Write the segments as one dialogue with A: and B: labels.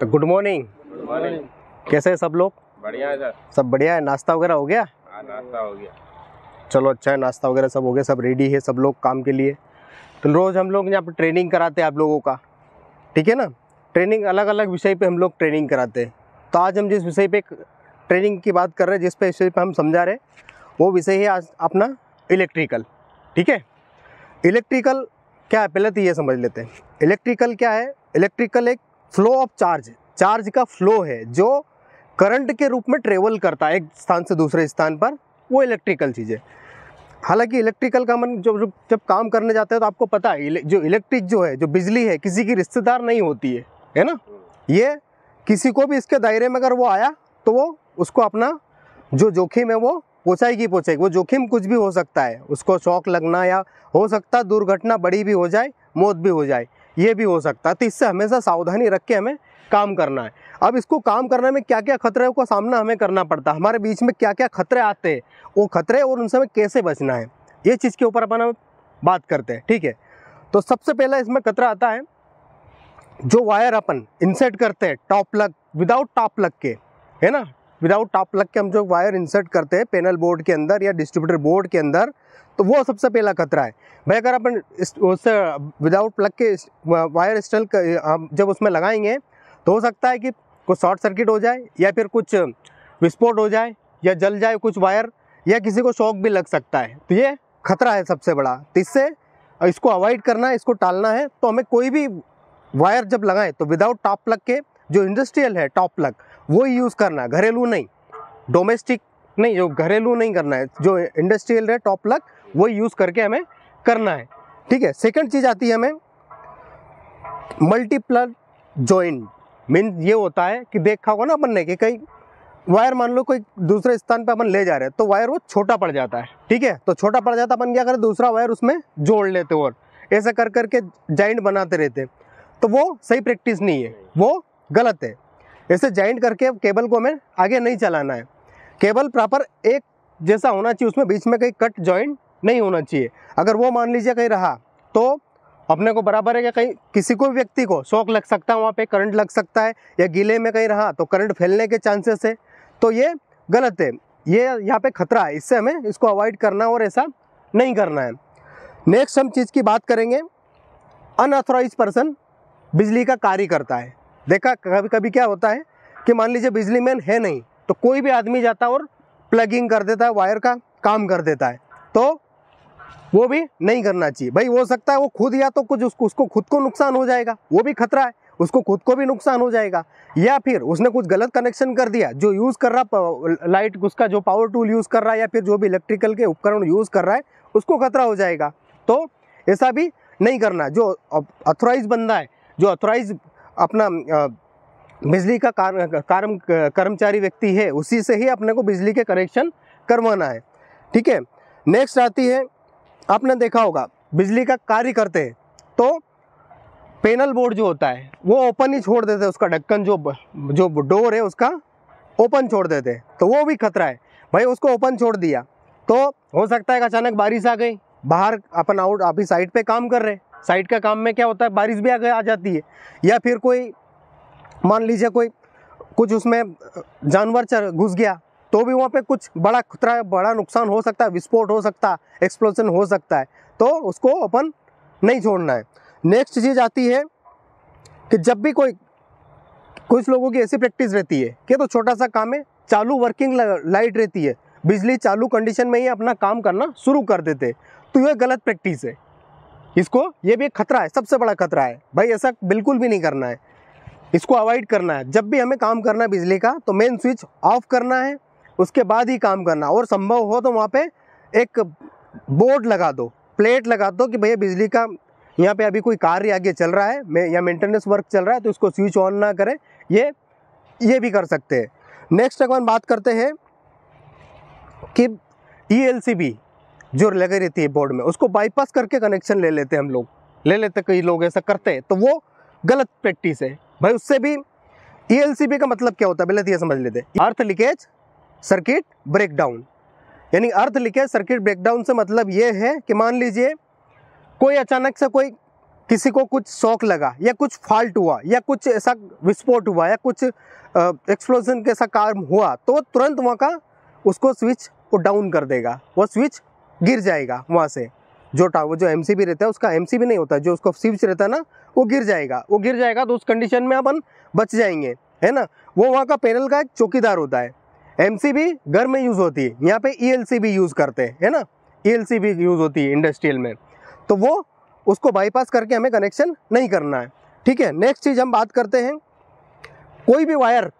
A: तो good morning कैसे हैं सब लोग बढ़िया है सर सब बढ़िया है नाश्ता वगैरह हो गया हाँ, नाश्ता हो गया चलो अच्छा है नाश्ता वगैरह सब हो गया सब रेडी है सब लोग काम के लिए तो रोज़ हम लोग यहाँ पर ट्रेनिंग कराते हैं आप लोगों का ठीक है ना ट्रेनिंग अलग अलग विषय पे हम लोग ट्रेनिंग कराते हैं तो आज हम जिस विषय पे ट्रेनिंग की बात कर रहे हैं जिस पे विषय पर हम समझा रहे हैं वो विषय है आज अपना इलेक्ट्रिकल ठीक है इलेक्ट्रिकल क्या है पहले तो ये समझ लेते हैं इलेक्ट्रिकल क्या है इलेक्ट्रिकल एक फ्लो ऑफ चार्ज चार्ज का फ्लो है जो करंट के रूप में ट्रेवल करता है एक स्थान से दूसरे स्थान पर वो इलेक्ट्रिकल चीज़ है हालांकि इलेक्ट्रिकल का मन जब जब काम करने जाते हैं तो आपको पता है जो इलेक्ट्रिक जो है जो बिजली है किसी की रिश्तेदार नहीं होती है है ना ये किसी को भी इसके दायरे में अगर वो आया तो वो उसको अपना जो जोखिम है वो पहुँचाएगी पहुँचाएगी वो जोखिम कुछ भी हो सकता है उसको शौक लगना या हो सकता दुर्घटना बड़ी भी हो जाए मौत भी हो जाए ये भी हो सकता है तो इससे हमेशा सावधानी रख के हमें काम करना है अब इसको काम करने में क्या क्या खतरे का सामना हमें करना पड़ता है हमारे बीच में क्या क्या खतरे आते हैं वो खतरे और उनसे हमें कैसे बचना है ये चीज़ के ऊपर अपन हम बात करते हैं ठीक है तो सबसे पहला इसमें खतरा आता है जो वायर अपन इंसर्ट करते हैं टॉप लग विदाउट टॉप लग के है ना विदाउट टॉप लग के हम जो वायर इंसर्ट करते हैं पैनल बोर्ड के अंदर या डिस्ट्रीब्यूटर बोर्ड के अंदर तो वो सबसे पहला खतरा है भाई अगर अपन उससे विदाउट प्लग के वायर स्टल जब उसमें लगाएंगे तो हो सकता है कि कुछ शॉर्ट सर्किट हो जाए या फिर कुछ विस्फोट हो जाए या जल जाए कुछ वायर या किसी को शॉक भी लग सकता है तो ये खतरा है सबसे बड़ा तो इससे इसको अवॉइड करना है इसको टालना है तो हमें कोई भी वायर जब लगाएं तो विदाउट टॉप प्लग के जो इंडस्ट्रियल है टॉप प्लग वो ही यूज़ करना है घरेलू नहीं डोमेस्टिक नहीं जो घरेलू नहीं करना है जो इंडस्ट्रियल है टॉप लक वो यूज़ करके हमें करना है ठीक है सेकंड चीज़ आती है हमें मल्टीप्लर जॉइंट मीन ये होता है कि देखा होगा ना अपन ने कि कई वायर मान लो कोई दूसरे स्थान पर अपन ले जा रहे हैं तो वायर वो छोटा पड़ जाता है ठीक है तो छोटा पड़ जाता अपन क्या करें दूसरा वायर उसमें जोड़ लेते और ऐसा कर करके जॉइंट बनाते रहते तो वो सही प्रैक्टिस नहीं है वो गलत है ऐसे जॉइंट करके केबल को हमें आगे नहीं चलाना है केबल प्रॉपर एक जैसा होना चाहिए उसमें बीच में कहीं कट जॉइंट नहीं होना चाहिए अगर वो मान लीजिए कहीं रहा तो अपने को बराबर है कि कहीं किसी को भी व्यक्ति को शौक लग सकता है वहाँ पे करंट लग सकता है या गीले में कहीं रहा तो करंट फैलने के चांसेस है तो ये गलत है ये यहाँ पे खतरा है इससे हमें इसको अवॉइड करना और ऐसा नहीं करना है नेक्स्ट हम चीज़ की बात करेंगे अनऑथोराइज पर्सन बिजली का कार्य करता है देखा कभी कभी क्या होता है कि मान लीजिए बिजली मैन है नहीं तो कोई भी आदमी जाता है और प्लगिंग कर देता है वायर का काम कर देता है तो वो भी नहीं करना चाहिए भाई हो सकता है वो खुद या तो कुछ उसको उसको खुद को नुकसान हो जाएगा वो भी खतरा है उसको खुद को भी नुकसान हो जाएगा या फिर उसने कुछ गलत कनेक्शन कर दिया जो यूज़ कर रहा लाइट उसका जो पावर टूल यूज़ कर रहा है या फिर जो भी इलेक्ट्रिकल के उपकरण यूज़ कर रहा है उसको खतरा हो जाएगा तो ऐसा भी नहीं करना जो अथोराइज बंदा है जो अथोराइज अपना बिजली का कार कर्मचारी व्यक्ति है उसी से ही अपने को बिजली के कनेक्शन करवाना है ठीक है नेक्स्ट आती है आपने देखा होगा बिजली का कार्य करते हैं तो पेनल बोर्ड जो होता है वो ओपन ही छोड़ देते हैं उसका ढक्कन जो जो डोर है उसका ओपन छोड़ देते हैं तो वो भी खतरा है भाई उसको ओपन छोड़ दिया तो हो सकता है अचानक बारिश आ गई बाहर अपन आउट आप ही साइड पे काम कर रहे साइड का काम में क्या होता है बारिश भी आगे आ जाती है या फिर कोई मान लीजिए कोई कुछ उसमें जानवर घुस गया तो भी वहाँ पे कुछ बड़ा खतरा बड़ा नुकसान हो सकता है विस्फोट हो सकता है एक्सप्लोजन हो सकता है तो उसको अपन नहीं छोड़ना है नेक्स्ट चीज़ आती है कि जब भी कोई कुछ लोगों की ऐसी प्रैक्टिस रहती है कि तो छोटा सा काम है चालू वर्किंग लाइट रहती है बिजली चालू कंडीशन में ही अपना काम करना शुरू कर देते तो यह गलत प्रैक्टिस है इसको ये भी एक खतरा है सबसे बड़ा खतरा है भाई ऐसा बिल्कुल भी नहीं करना है इसको अवॉइड करना है जब भी हमें काम करना है बिजली का तो मेन स्विच ऑफ करना है उसके बाद ही काम करना और संभव हो तो वहाँ पे एक बोर्ड लगा दो प्लेट लगा दो कि भैया बिजली का यहाँ पे अभी कोई कार्य आगे चल रहा है या मेंटेनेंस वर्क चल रहा है तो इसको स्विच ऑन ना करें ये ये भी कर सकते हैं नेक्स्ट अपन बात करते हैं कि ई एल सी जो लगी रहती है बोर्ड में उसको बाईपास करके कनेक्शन ले लेते हैं हम लोग ले लेते कई लोग ऐसा करते हैं तो वो गलत प्रैक्टिस है भाई उससे भी ई e का मतलब क्या होता है पहले यह तो ये समझ लेते अर्थ लीकेज सर्किट ब्रेकडाउन यानी अर्थ लीकेज सर्किट ब्रेकडाउन से मतलब ये है कि मान लीजिए कोई अचानक से कोई किसी को कुछ शौक लगा या कुछ फॉल्ट हुआ या कुछ ऐसा विस्फोट हुआ या कुछ एक्सप्लोजन के ऐसा काम हुआ तो तुरंत वहाँ का उसको स्विच को डाउन कर देगा वो स्विच गिर जाएगा वहाँ से जो टावर जो एम रहता है उसका एम नहीं होता जो उसका स्विच रहता है ना वो गिर जाएगा वो गिर जाएगा तो उस कंडीशन में अपन बच जाएंगे है ना वो वहाँ का पैनल का एक चौकीदार होता है एम घर में यूज़ होती है यहाँ पे ई भी यूज़ करते हैं है ना ई भी यूज़ होती है इंडस्ट्रियल में तो वो उसको बाईपास करके हमें कनेक्शन नहीं करना है ठीक है नेक्स्ट चीज़ हम बात करते हैं कोई भी वायर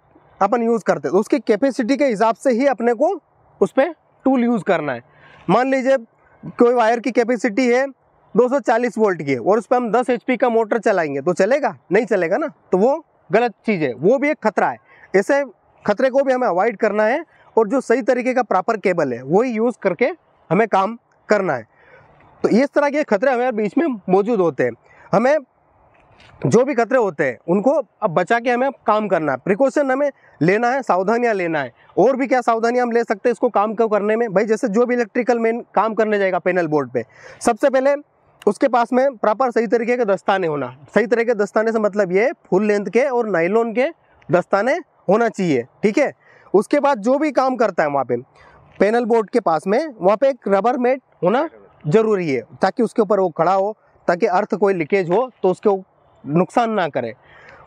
A: अपन यूज़ करते हैं तो उसकी कैपेसिटी के हिसाब से ही अपने को उस पर टूल यूज़ करना है मान लीजिए कोई वायर की कैपेसिटी है 240 वोल्ट की है और उस पर हम 10 एच का मोटर चलाएंगे तो चलेगा नहीं चलेगा ना तो वो गलत चीज़ है वो भी एक खतरा है ऐसे खतरे को भी हमें अवॉइड करना है और जो सही तरीके का प्रॉपर केबल है वही यूज़ करके हमें काम करना है तो इस तरह के खतरे हमारे बीच में मौजूद होते हैं हमें जो भी खतरे होते हैं उनको अब बचा के हमें काम करना है प्रिकॉशन हमें लेना है सावधानियाँ लेना है और भी क्या सावधानियाँ हम ले सकते हैं इसको काम क्यों करने में भाई जैसे जो भी इलेक्ट्रिकल मेन काम करने जाएगा पैनल बोर्ड पे सबसे पहले उसके पास में प्रॉपर सही तरीके के दस्ताने होना सही तरीके के दस्ताने से मतलब ये फुल लेंथ के और नाइलोन के दस्ताने होना चाहिए ठीक है उसके बाद जो भी काम करता है वहाँ पे पैनल बोर्ड के पास में वहाँ पे एक रबर मेट होना जरूरी है ताकि उसके ऊपर वो खड़ा हो ताकि अर्थ कोई लीकेज हो तो उसके नुकसान ना करे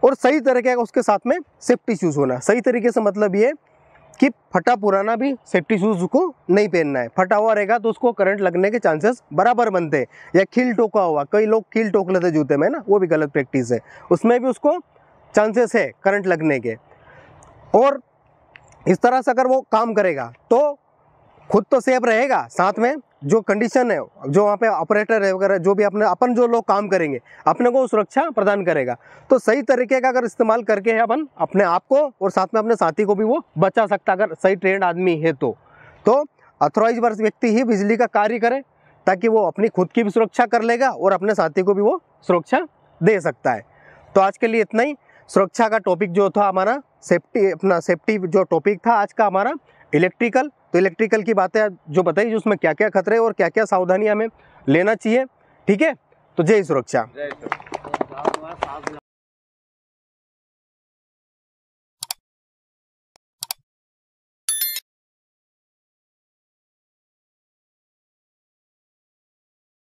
A: और सही तरीके का उसके साथ में सेफ्टी शूज़ होना सही तरीके से मतलब ये कि फटा पुराना भी सेफ्टी शूज़ को नहीं पहनना है फटा हुआ रहेगा तो उसको करंट लगने के चांसेस बराबर बनते हैं या खिल टोका हुआ कई लोग खिल टोक लेते जूते में ना वो भी गलत प्रैक्टिस है उसमें भी उसको चांसेस है करंट लगने के और इस तरह से अगर वो काम करेगा तो खुद तो सेफ रहेगा साथ में जो कंडीशन है जो वहाँ पे ऑपरेटर है वगैरह जो भी अपने अपन जो लोग काम करेंगे अपने को सुरक्षा प्रदान करेगा तो सही तरीके का अगर इस्तेमाल करके है अपन अपने आप को और साथ में अपने साथी को भी वो बचा सकता अगर सही ट्रेंड आदमी है तो तो अथोराइज वर्ष व्यक्ति ही बिजली का कार्य करे ताकि वो अपनी खुद की भी सुरक्षा कर लेगा और अपने साथी को भी वो सुरक्षा दे सकता है तो आज के लिए इतना ही सुरक्षा का टॉपिक जो था हमारा सेफ्टी अपना सेफ्टी जो टॉपिक था आज का हमारा इलेक्ट्रिकल तो इलेक्ट्रिकल की बातें जो बताइए उसमें क्या क्या खतरे और क्या क्या सावधानी हमें लेना चाहिए ठीक है तो जय सुरक्षा